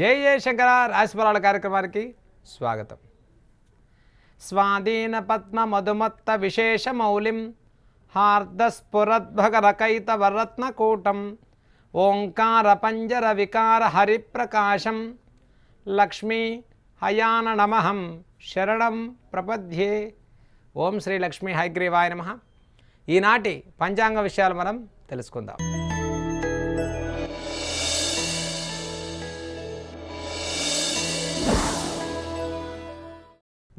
జై జయశంకర రాశిఫలాల కార్యక్రమానికి స్వాగతం స్వాధీన పద్మ మధుమత్త విశేష మౌలిం హార్దస్ఫురద్భగరకైత ఓంకార పంజర వికార హరిప్రకాశం లక్ష్మీ హయాన నమహం శరణం ప్రపద్యే ఓం శ్రీ లక్ష్మీ హైగ్రీవాయ నమ ఈనాటి పంచాంగ విషయాలు మనం తెలుసుకుందాం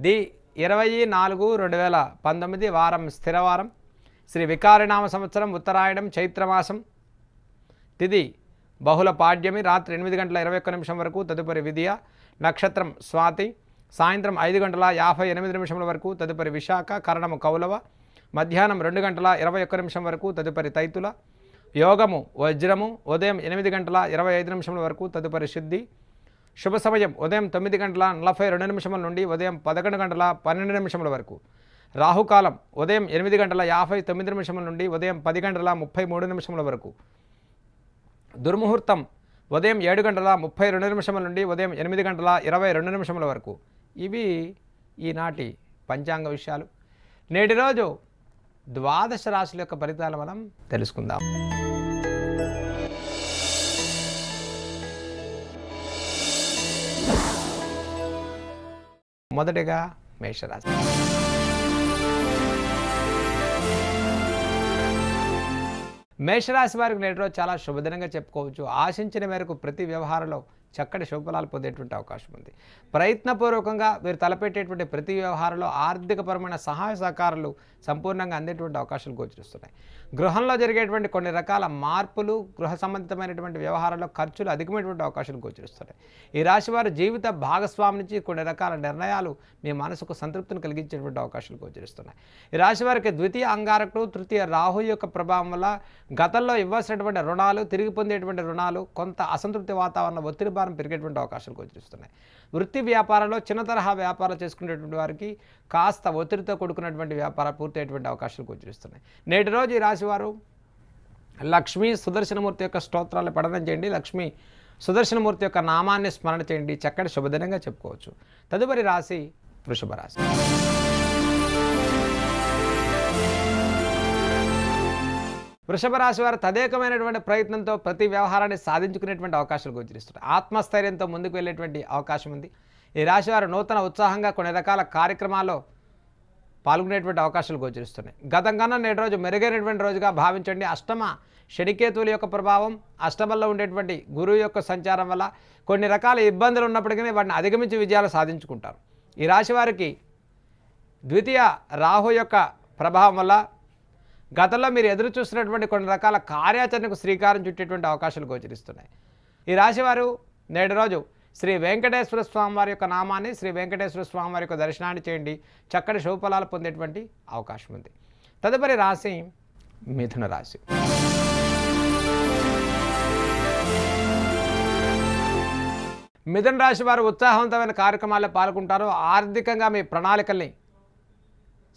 ది ఇరవై నాలుగు రెండు వేల పంతొమ్మిది వారం స్థిరవారం శ్రీ వికారినామ సంవత్సరం ఉత్తరాయణం చైత్రమాసం తిది బహుళ పాడ్యమి రాత్రి ఎనిమిది గంటల ఇరవై ఒక్క నిమిషం వరకు తదుపరి విద్య నక్షత్రం స్వాతి సాయంత్రం ఐదు గంటల యాభై ఎనిమిది నిమిషముల వరకు తదుపరి విశాఖ కరణము కౌలవ మధ్యాహ్నం రెండు గంటల ఇరవై ఒక్క నిమిషం వరకు తదుపరి తైతుల యోగము వజ్రము ఉదయం ఎనిమిది గంటల ఇరవై ఐదు నిమిషముల వరకు తదుపరి శుద్ధి శుభ సమయం ఉదయం తొమ్మిది గంటల నలభై రెండు నిమిషముల నుండి ఉదయం పదకొండు గంటల పన్నెండు నిమిషముల వరకు రాహుకాలం ఉదయం ఎనిమిది గంటల యాభై తొమ్మిది నిమిషముల నుండి ఉదయం పది గంటల ముప్పై మూడు నిమిషముల వరకు దుర్ముహూర్తం ఉదయం ఏడు గంటల ముప్పై రెండు నిమిషముల నుండి ఉదయం ఎనిమిది గంటల ఇరవై రెండు నిమిషముల వరకు ఇవి ఈనాటి పంచాంగ విషయాలు నేటి రోజు ద్వాదశ రాశుల యొక్క ఫలితాలు మనం తెలుసుకుందాం మొదటిగా మేషరాశి మేషరాశి వారికి నేటి రోజు చాలా శుభదినంగా చెప్పుకోవచ్చు ఆశించిన మేరకు ప్రతి వ్యవహారంలో చక్కటి శుభఫలాలు పొందేటువంటి అవకాశం ఉంది ప్రయత్నపూర్వకంగా మీరు తలపెట్టేటువంటి ప్రతి వ్యవహారంలో ఆర్థికపరమైన సహాయ సహకారాలు సంపూర్ణంగా అందేటువంటి అవకాశాలు గోచరిస్తున్నాయి గృహంలో జరిగేటువంటి కొన్ని రకాల మార్పులు గృహ సంబంధితమైనటువంటి వ్యవహారాల్లో ఖర్చులు అధికమైనటువంటి అవకాశాలు గోచరిస్తున్నాయి ఈ రాశి జీవిత భాగస్వామి నుంచి కొన్ని రకాల నిర్ణయాలు మీ మనసుకు సంతృప్తిని కలిగించేటువంటి అవకాశాలు గోచరిస్తున్నాయి ఈ రాశి వారికి ద్వితీయ అంగారకుడు తృతీయ రాహు యొక్క ప్రభావం వల్ల గతంలో ఇవ్వాల్సినటువంటి రుణాలు తిరిగి పొందేటువంటి రుణాలు కొంత అసంతృప్తి వాతావరణ ఒత్తిడి వ్యాపారం పెరిగేటువంటి అవకాశాలు గోచరిస్తున్నాయి వృత్తి వ్యాపారంలో చిన్న తరహా వ్యాపారాలు చేసుకునేటువంటి వారికి కాస్త ఒత్తిడితో కొడుకున్నటువంటి వ్యాపారాలు పూర్తయ్యేటువంటి అవకాశాలు గోచరిస్తున్నాయి నేటి రోజు ఈ రాశివారు లక్ష్మీ సుదర్శనమూర్తి యొక్క స్తోత్రాలు పఠనం చేయండి లక్ష్మీ సుదర్శనమూర్తి యొక్క నామాన్ని స్మరణ చేయండి చక్కటి శుభదినంగా చెప్పుకోవచ్చు తదుపరి రాశి వృషభ రాశి వృషభ రాశి వారు తదేకమైనటువంటి ప్రయత్నంతో ప్రతి వ్యవహారాన్ని సాధించుకునేటువంటి అవకాశాలు గోచరిస్తారు ఆత్మస్థైర్యంతో ముందుకు వెళ్ళేటువంటి అవకాశం ఉంది ఈ రాశి వారు నూతన ఉత్సాహంగా కొన్ని రకాల కార్యక్రమాల్లో పాల్గొనేటువంటి అవకాశాలు గోచరిస్తున్నాయి గతం కన్నా నేటి రోజు మెరుగైనటువంటి రోజుగా భావించండి అష్టమ శనికేతువుల యొక్క ప్రభావం అష్టమంలో ఉండేటువంటి గురువు యొక్క సంచారం వల్ల కొన్ని రకాల ఇబ్బందులు ఉన్నప్పటికీ వాటిని అధిగమించి విజయాలు సాధించుకుంటారు ఈ రాశి వారికి ద్వితీయ రాహు యొక్క ప్రభావం వల్ల గతంలో మీరు ఎదురు చూస్తున్నటువంటి కొన్ని రకాల కార్యాచరణకు శ్రీకారం చుట్టేటువంటి అవకాశాలు గోచరిస్తున్నాయి ఈ రాశివారు నేటి రోజు శ్రీ వెంకటేశ్వర స్వామి వారి యొక్క నామాన్ని శ్రీ వెంకటేశ్వర స్వామి వారి యొక్క దర్శనాన్ని చేయండి చక్కటి శుభఫలాలు పొందేటువంటి అవకాశం ఉంది తదుపరి రాశి మిథున రాశి మిథున రాశి వారు ఉత్సాహవంతమైన కార్యక్రమాల్లో పాల్గొంటారు ఆర్థికంగా మీ ప్రణాళికల్ని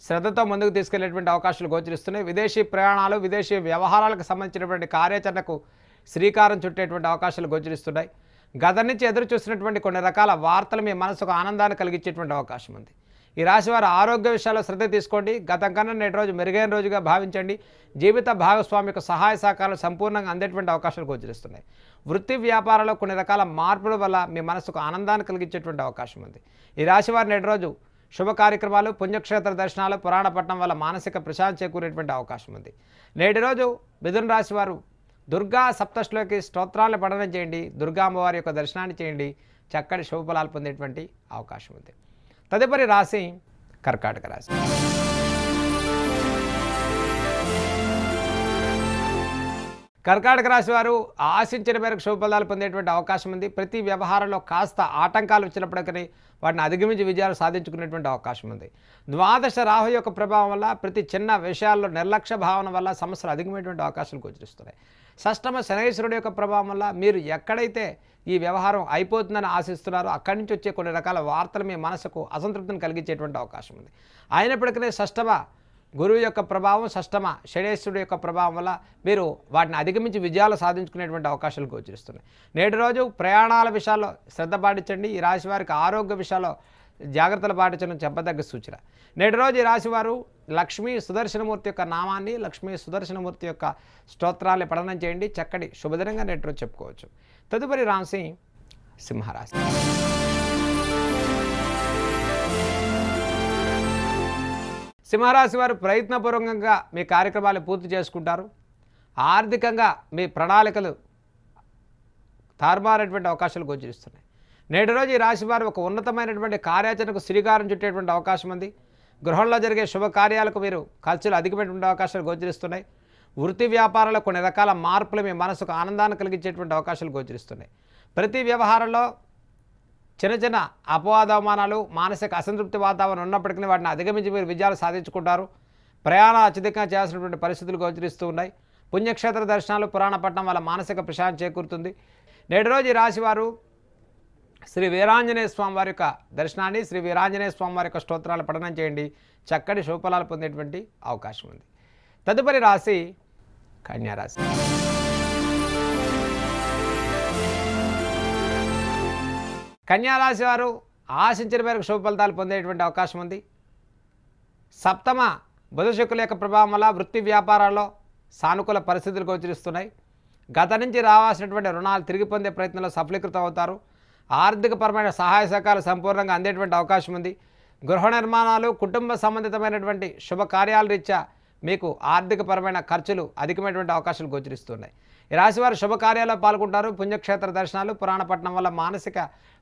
శ్రద్ధతో ముందుకు తీసుకెళ్లేటువంటి అవకాశాలు గోచరిస్తున్నాయి విదేశీ ప్రయాణాలు విదేశీ వ్యవహారాలకు సంబంధించినటువంటి కార్యాచరణకు శ్రీకారం చుట్టేటువంటి అవకాశాలు గోచరిస్తున్నాయి గత నుంచి ఎదురు చూసినటువంటి కొన్ని రకాల వార్తలు మీ మనసుకు ఆనందాన్ని కలిగించేటువంటి అవకాశం ఉంది ఈ రాశి వారు ఆరోగ్య విషయాల్లో శ్రద్ధ తీసుకోండి గతం కన్నా నేటి రోజు మెరుగైన రోజుగా భావించండి జీవిత భాగస్వామికి సహాయ సహకారాలు సంపూర్ణంగా అందేటువంటి అవకాశాలు గోచరిస్తున్నాయి వృత్తి వ్యాపారాల్లో కొన్ని రకాల మార్పుల వల్ల మీ మనసుకు ఆనందాన్ని కలిగించేటువంటి అవకాశం ఉంది ఈ రాశి వారు నేటి రోజు శుభ కార్యక్రమాలు పుణ్యక్షేత్ర దర్శనాలు పురాణపట్నం వల్ల మానసిక ప్రశాంతి చేకూరేటువంటి అవకాశం ఉంది నేటి రోజు మిథున రాశి వారు దుర్గా సప్తశ్లోకి స్తోత్రాలను పఠనం చేయండి దుర్గా అమ్మవారి యొక్క దర్శనాన్ని చేయండి చక్కటి శుభఫలాలు పొందేటువంటి అవకాశం ఉంది తదుపరి రాశి కర్కాటక రాశి కర్కాటక రాశి వారు ఆశించిన మేరకు శుభఫలాలు పొందేటువంటి అవకాశం ఉంది ప్రతి వ్యవహారంలో కాస్త ఆటంకాలు వచ్చినప్పటికీ వాటిని అధిగమించి విజయాలు సాధించుకునేటువంటి అవకాశం ఉంది ద్వాదశ రాహు యొక్క ప్రభావం వల్ల ప్రతి చిన్న విషయాల్లో నిర్లక్ష్య భావన వల్ల సమస్యలు అధిగమైనటువంటి అవకాశాలు గోచరిస్తున్నాయి షష్టమ శనగేశ్వరుడు యొక్క ప్రభావం వల్ల మీరు ఎక్కడైతే ఈ వ్యవహారం అయిపోతుందని ఆశిస్తున్నారో అక్కడి నుంచి వచ్చే కొన్ని రకాల వార్తలు మీ మనసుకు అసంతృప్తిని కలిగించేటువంటి అవకాశం ఉంది అయినప్పటికీ షష్టమ గురువు యొక్క ప్రభావం షష్టమ షడేశ్వరుడు యొక్క ప్రభావం వల్ల మీరు వాటిని అధిగమించి విజయాలు సాధించుకునేటువంటి అవకాశాలు గోచరిస్తున్నాయి నేటి రోజు ప్రయాణాల విషయాల్లో శ్రద్ధ పాటించండి ఈ రాశి వారికి ఆరోగ్య విషయాల్లో జాగ్రత్తలు పాటించడం చెప్పదగ్గ సూచన నేటి రోజు ఈ రాశివారు లక్ష్మీ సుదర్శనమూర్తి యొక్క నామాన్ని లక్ష్మీ సుదర్శనమూర్తి యొక్క స్తోత్రాన్ని పఠనం చేయండి చక్కటి శుభదినంగా నేటి రోజు చెప్పుకోవచ్చు తదుపరి రాశి సింహరాశి సింహరాశి వారు ప్రయత్నపూర్వకంగా మీ కార్యక్రమాలు పూర్తి చేసుకుంటారు ఆర్థికంగా మీ ప్రణాళికలు తారుమారేటువంటి అవకాశాలు గోచరిస్తున్నాయి నేటి రోజు ఈ రాశి వారు ఒక ఉన్నతమైనటువంటి కార్యాచరణకు శ్రీకారం చుట్టేటువంటి అవకాశం ఉంది గృహంలో జరిగే శుభకార్యాలకు మీరు ఖర్చులు అధికమైనటువంటి అవకాశాలు గోచరిస్తున్నాయి వృత్తి వ్యాపారాల్లో కొన్ని రకాల మార్పులు మీ మనసుకు ఆనందాన్ని కలిగించేటువంటి అవకాశాలు గోచరిస్తున్నాయి ప్రతి వ్యవహారంలో చిన్న చిన్న అపవాదవమానాలు మానసిక అసంతృప్తి వాతావరణం ఉన్నప్పటికీ వాటిని అధిగమించి మీరు విజయాలు సాధించుకుంటారు ప్రయాణ అత్యధికంగా చేయాల్సినటువంటి పరిస్థితులు గోచరిస్తూ ఉన్నాయి పుణ్యక్షేత్ర దర్శనాలు పురాణ పట్టణం వల్ల మానసిక ప్రశాంతి చేకూరుతుంది నేటి రోజు ఈ రాశివారు శ్రీ వీరాంజనేయ స్వామి వారి యొక్క దర్శనాన్ని శ్రీ వీరాంజనేయ స్వామి వారి యొక్క స్తోత్రాలు పఠనం చేయండి చక్కటి శుభఫలాలు పొందేటువంటి అవకాశం ఉంది తదుపరి రాశి కన్యారాశి కన్యారాశి వారు ఆశించిన మేరకు శుభ ఫలితాలు పొందేటువంటి అవకాశం ఉంది సప్తమ బుధ యొక్క ప్రభావం వల్ల వృత్తి వ్యాపారాల్లో సానుకూల పరిస్థితులు గోచరిస్తున్నాయి గత నుంచి రావాల్సినటువంటి రుణాలు తిరిగి పొందే ప్రయత్నంలో సఫలీకృతం అవుతారు ఆర్థికపరమైన సహాయ సహకారాలు సంపూర్ణంగా అందేటువంటి అవకాశం ఉంది గృహ నిర్మాణాలు కుటుంబ సంబంధితమైనటువంటి శుభకార్యాల రీత్యా మీకు ఆర్థికపరమైన ఖర్చులు అధికమైనటువంటి అవకాశాలు గోచరిస్తున్నాయి ఈ రాశివారు శుభకార్యాల్లో పాల్గొంటారు పుణ్యక్షేత్ర దర్శనాలు పురాణపట్నం వల్ల మానసిక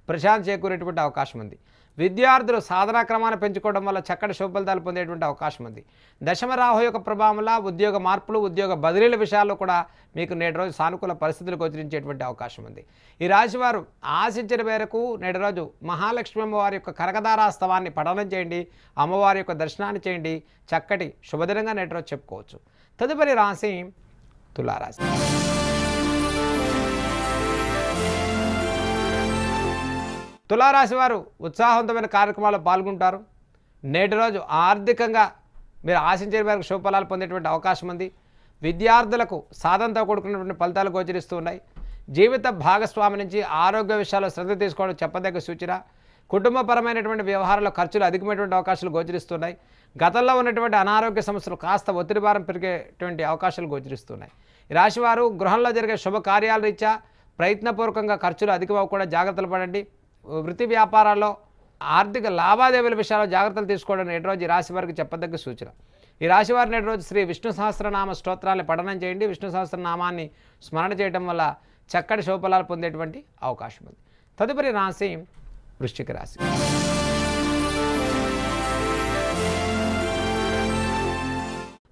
ప్రశాంతి చేకూరేటువంటి అవకాశం ఉంది విద్యార్థులు సాధనా క్రమాన్ని పెంచుకోవడం వల్ల చక్కటి శుభఫలితాలు పొందేటువంటి అవకాశం ఉంది దశమ రాహు యొక్క ప్రభావంలో ఉద్యోగ మార్పులు ఉద్యోగ బదిలీల విషయాల్లో కూడా మీకు నేటి రోజు సానుకూల పరిస్థితులు గోచరించేటువంటి అవకాశం ఉంది ఈ రాశివారు ఆశించిన మేరకు నేటి రోజు మహాలక్ష్మి అమ్మవారి యొక్క కనకదారాస్తవాన్ని పఠనం చేయండి అమ్మవారి యొక్క దర్శనాన్ని చేయండి చక్కటి శుభదినంగా నేటి రోజు చెప్పుకోవచ్చు తదుపరి రాశి తులారాశి తులారాశి వారు ఉత్సాహవంతమైన కార్యక్రమాల్లో పాల్గొంటారు నేటి రోజు ఆర్థికంగా మీరు ఆశించే మేరకు శుభఫలాలు పొందేటువంటి అవకాశం ఉంది విద్యార్థులకు సాధనతో కూడుకున్నటువంటి ఫలితాలు గోచరిస్తూ ఉన్నాయి జీవిత భాగస్వామి నుంచి ఆరోగ్య విషయాల్లో శ్రద్ధ తీసుకోవడం చెప్పదగ్గ సూచన కుటుంబపరమైనటువంటి వ్యవహారాల్లో ఖర్చులు అధికమైనటువంటి అవకాశాలు గోచరిస్తున్నాయి గతంలో ఉన్నటువంటి అనారోగ్య సమస్యలు కాస్త ఒత్తిడి భారం పెరిగేటువంటి అవకాశాలు గోచరిస్తున్నాయి రాశివారు గృహంలో జరిగే శుభకార్యాల రీత్యా ప్రయత్నపూర్వకంగా ఖర్చులు అధికమవకుండా జాగ్రత్తలు పడండి వృత్తి వ్యాపారాల్లో ఆర్థిక లావాదేవీల విషయాల్లో జాగ్రత్తలు తీసుకోవడం నేటి రోజు ఈ రాశి వారికి చెప్పదగ్గ సూచన ఈ రాశివారు నేటి రోజు శ్రీ విష్ణు సహస్రనామ స్తోత్రాన్ని పఠనం చేయండి విష్ణు సహస్రనామాన్ని స్మరణ చేయడం వల్ల చక్కటి శుభఫలాలు పొందేటువంటి అవకాశం ఉంది తదుపరి రాశి వృశ్చిక రాశి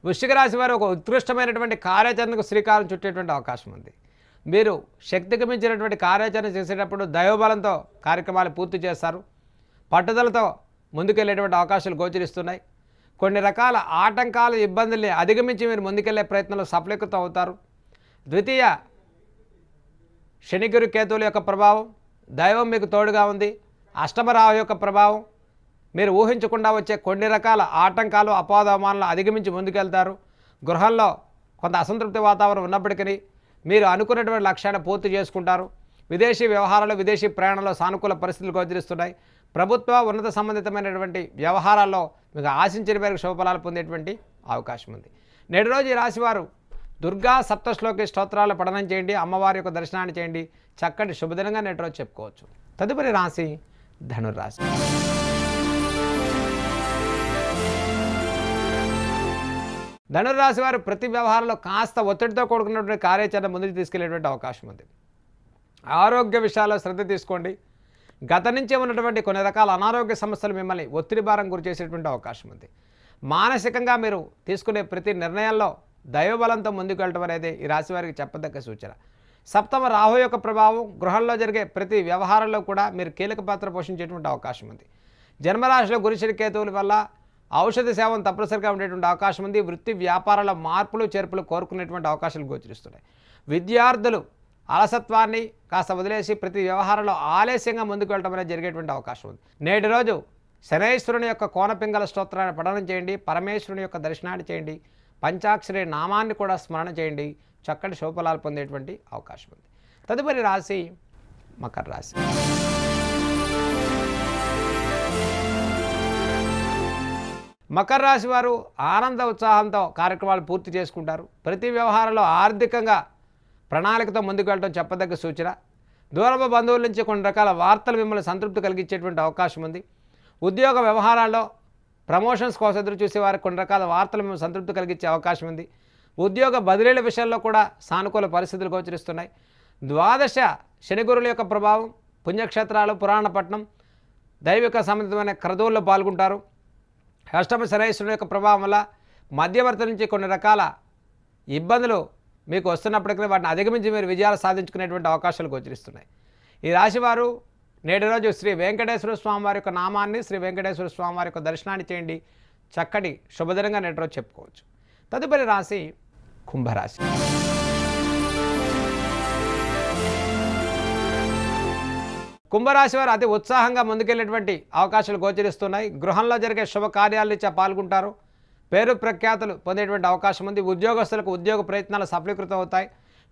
వృశ్చిక రాశి వారు ఒక ఉత్కృష్టమైనటువంటి కార్యాచరణకు శ్రీకారం చుట్టేటువంటి అవకాశం ఉంది మీరు శక్తికి మించినటువంటి కార్యాచరణ చేసేటప్పుడు దైవబలంతో కార్యక్రమాలు పూర్తి చేస్తారు పట్టుదలతో ముందుకెళ్ళేటువంటి అవకాశాలు గోచరిస్తున్నాయి కొన్ని రకాల ఆటంకాలు ఇబ్బందుల్ని అధిగమించి మీరు ముందుకెళ్లే ప్రయత్నంలో సఫలీకృతం అవుతారు ద్వితీయ శనిగురు కేతువుల యొక్క ప్రభావం దైవం మీకు తోడుగా ఉంది అష్టమరావు యొక్క ప్రభావం మీరు ఊహించకుండా వచ్చే కొన్ని రకాల ఆటంకాలు అపాదమానాలు అధిగమించి ముందుకెళ్తారు గృహంలో కొంత అసంతృప్తి వాతావరణం ఉన్నప్పటికీ మీరు అనుకున్నటువంటి లక్ష్యాన్ని పూర్తి చేసుకుంటారు విదేశీ వ్యవహారాలు విదేశీ ప్రయాణంలో సానుకూల పరిస్థితులు గోచరిస్తున్నాయి ప్రభుత్వ ఉన్నత సంబంధితమైనటువంటి వ్యవహారాల్లో మీకు ఆశించిన మేరకు శుభఫలాలు పొందేటువంటి అవకాశం ఉంది నేడు రోజు రాశివారు దుర్గా సప్తశ్లోకి స్తోత్రాలు పఠనం చేయండి అమ్మవారి యొక్క దర్శనాన్ని చేయండి చక్కటి శుభదినంగా నేటి రోజు చెప్పుకోవచ్చు తదుపరి రాశి ధనురాశి ధనురాశి వారు ప్రతి వ్యవహారంలో కాస్త ఒత్తిడితో కూడుకున్నటువంటి కార్యాచరణ ముందుకు తీసుకెళ్లేటువంటి అవకాశం ఉంది ఆరోగ్య విషయాల్లో శ్రద్ధ తీసుకోండి గత నుంచే ఉన్నటువంటి కొన్ని రకాల అనారోగ్య సమస్యలు మిమ్మల్ని ఒత్తిడి భారం గురి చేసేటువంటి అవకాశం ఉంది మానసికంగా మీరు తీసుకునే ప్రతి నిర్ణయాల్లో దైవబలంతో ముందుకు వెళ్ళడం అనేది ఈ రాశి వారికి చెప్పదగ్గ సూచన సప్తమ రాహు యొక్క ప్రభావం గృహంలో జరిగే ప్రతి వ్యవహారంలో కూడా మీరు కీలక పాత్ర పోషించేటువంటి అవకాశం ఉంది జన్మరాశిలో గురిశరి కేతువుల వల్ల ఔషధ సేవను తప్పనిసరిగా ఉండేటువంటి అవకాశం ఉంది వృత్తి వ్యాపారాల మార్పులు చేర్పులు కోరుకునేటువంటి అవకాశాలు గోచరిస్తున్నాయి విద్యార్థులు అలసత్వాన్ని కాస్త వదిలేసి ప్రతి వ్యవహారంలో ఆలస్యంగా ముందుకు వెళ్ళడం అనేది జరిగేటువంటి అవకాశం ఉంది నేటి రోజు శనేశ్వరుని యొక్క కోనపింగల స్తోత్రాన్ని పఠనం చేయండి పరమేశ్వరుని యొక్క దర్శనాన్ని చేయండి పంచాక్షరి నామాన్ని కూడా స్మరణ చేయండి చక్కటి శుభఫలాలు పొందేటువంటి అవకాశం ఉంది తదుపరి రాశి మకర రాశి మకర రాశి వారు ఆనంద ఉత్సాహంతో కార్యక్రమాలు పూర్తి చేసుకుంటారు ప్రతి వ్యవహారంలో ఆర్థికంగా ప్రణాళికతో ముందుకు వెళ్ళడం చెప్పదగ్గ సూచన దూరపు బంధువుల నుంచి కొన్ని రకాల వార్తలు మిమ్మల్ని సంతృప్తి కలిగించేటువంటి అవకాశం ఉంది ఉద్యోగ వ్యవహారాల్లో ప్రమోషన్స్ కోసం ఎదురు చూసేవారు కొన్ని రకాల వార్తలు మిమ్మల్ని సంతృప్తి కలిగించే అవకాశం ఉంది ఉద్యోగ బదిలీల విషయంలో కూడా సానుకూల పరిస్థితులు గోచరిస్తున్నాయి ద్వాదశ శనిగురుల యొక్క ప్రభావం పుణ్యక్షేత్రాలు పురాణపట్నం దైవిక సంబంధమైన క్రదువుల్లో పాల్గొంటారు అష్టమ శనైశ్వరుడు యొక్క ప్రభావం వల్ల మధ్యవర్తి నుంచి కొన్ని రకాల ఇబ్బందులు మీకు వస్తున్నప్పటికీ వాటిని అధిగమించి మీరు విజయాలు సాధించుకునేటువంటి అవకాశాలు గోచరిస్తున్నాయి ఈ రాశివారు నేటి రోజు శ్రీ వెంకటేశ్వర స్వామి వారి యొక్క నామాన్ని శ్రీ వెంకటేశ్వర స్వామి వారి యొక్క దర్శనాన్ని చేయండి చక్కటి శుభదినంగా నేటి రోజు చెప్పుకోవచ్చు తదుపరి రాశి కుంభరాశి కుంభరాశి వారు అతి ఉత్సాహంగా ముందుకెళ్ళేటువంటి అవకాశాలు గోచరిస్తున్నాయి గృహంలో జరిగే శుభకార్యాల ఇచ్చే పాల్గొంటారు పేరు ప్రఖ్యాతులు పొందేటువంటి అవకాశం ఉంది ఉద్యోగస్తులకు ఉద్యోగ ప్రయత్నాలు సఫలీకృతం అవుతాయి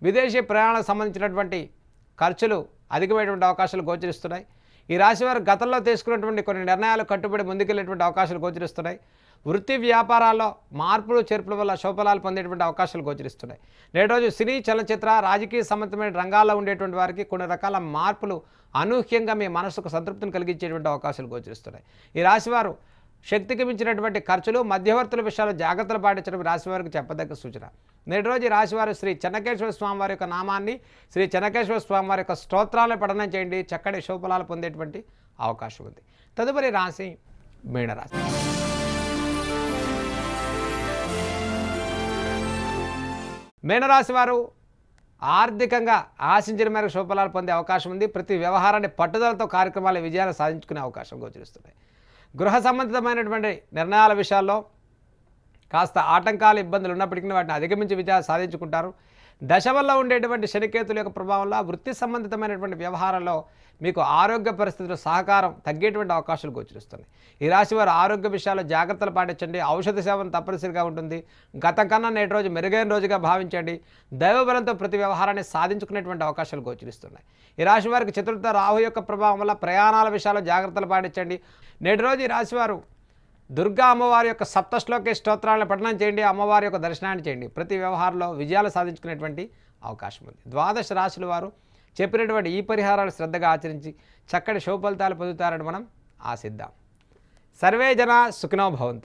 విదేశీ ప్రయాణాలకు సంబంధించినటువంటి ఖర్చులు అధికమైనటువంటి అవకాశాలు గోచరిస్తున్నాయి ఈ రాశి వారు గతంలో తీసుకున్నటువంటి కొన్ని నిర్ణయాలు కట్టుబడి ముందుకెళ్ళేటువంటి అవకాశాలు గోచరిస్తున్నాయి వృత్తి వ్యాపారాల్లో మార్పులు చేర్పుల వల్ల శోభలాలు పొందేటువంటి అవకాశాలు గోచరిస్తున్నాయి నేటి రోజు సినీ చలనచిత్ర రాజకీయ సంబంధమైన రంగాల్లో ఉండేటువంటి వారికి కొన్ని రకాల మార్పులు అనూహ్యంగా మీ మనసుకు సంతృప్తిని కలిగించేటువంటి అవకాశాలు గోచరిస్తున్నాయి ఈ రాశివారు శక్తికి మించినటువంటి ఖర్చులు మధ్యవర్తుల విషయాలు జాగ్రత్తలు పాటించడం రాశివారికి చెప్పదగ్గ సూచన నేటి రోజు రాశివారు శ్రీ చెన్నకేశ్వర స్వామివారి యొక్క నామాన్ని శ్రీ చెన్నకేశ్వర స్వామివారి యొక్క స్తోత్రాలను పఠనం చేయండి చక్కటి శుభఫలాలు పొందేటువంటి అవకాశం ఉంది తదుపరి రాశి మీనరాశి మీనరాశి వారు ఆర్థికంగా ఆశించిన మేరకు శుభఫలాలు పొందే అవకాశం ఉంది ప్రతి వ్యవహారాన్ని పట్టుదలతో కార్యక్రమాల విజయాన్ని సాధించుకునే అవకాశం గోచరిస్తున్నాయి గృహ సంబంధితమైనటువంటి నిర్ణయాల విషయాల్లో కాస్త ఆటంకాలు ఇబ్బందులు ఉన్నప్పటికీ వాటిని అధిగమించి విజయాలు సాధించుకుంటారు దశ వల్ల ఉండేటువంటి శనికేతుల యొక్క ప్రభావంలో వృత్తి సంబంధితమైనటువంటి వ్యవహారంలో మీకు ఆరోగ్య పరిస్థితులు సహకారం తగ్గేటువంటి అవకాశాలు గోచరిస్తున్నాయి ఈ రాశి వారు ఆరోగ్య విషయాల్లో జాగ్రత్తలు పాటించండి ఔషధ సేవను తప్పనిసరిగా ఉంటుంది గతం కన్నా నేటి రోజు మెరుగైన రోజుగా భావించండి దైవబలంతో ప్రతి వ్యవహారాన్ని సాధించుకునేటువంటి అవకాశాలు గోచరిస్తున్నాయి ఈ రాశి వారికి చతుర్థ రాహు యొక్క ప్రభావం వల్ల ప్రయాణాల విషయాల్లో జాగ్రత్తలు పాటించండి నేటి రోజు ఈ రాశివారు దుర్గా అమ్మవారి యొక్క సప్తశ్లోకి స్తోత్రాలను పఠనం చేయండి అమ్మవారి యొక్క దర్శనాన్ని చేయండి ప్రతి వ్యవహారంలో విజయాలు సాధించుకునేటువంటి అవకాశం ఉంది ద్వాదశ రాశుల వారు చెప్పినటువంటి ఈ పరిహారాలు శ్రద్ధగా ఆచరించి చక్కటి ఫలితాలు పొందుతారని మనం ఆశిద్దాం సర్వే జన సుఖినో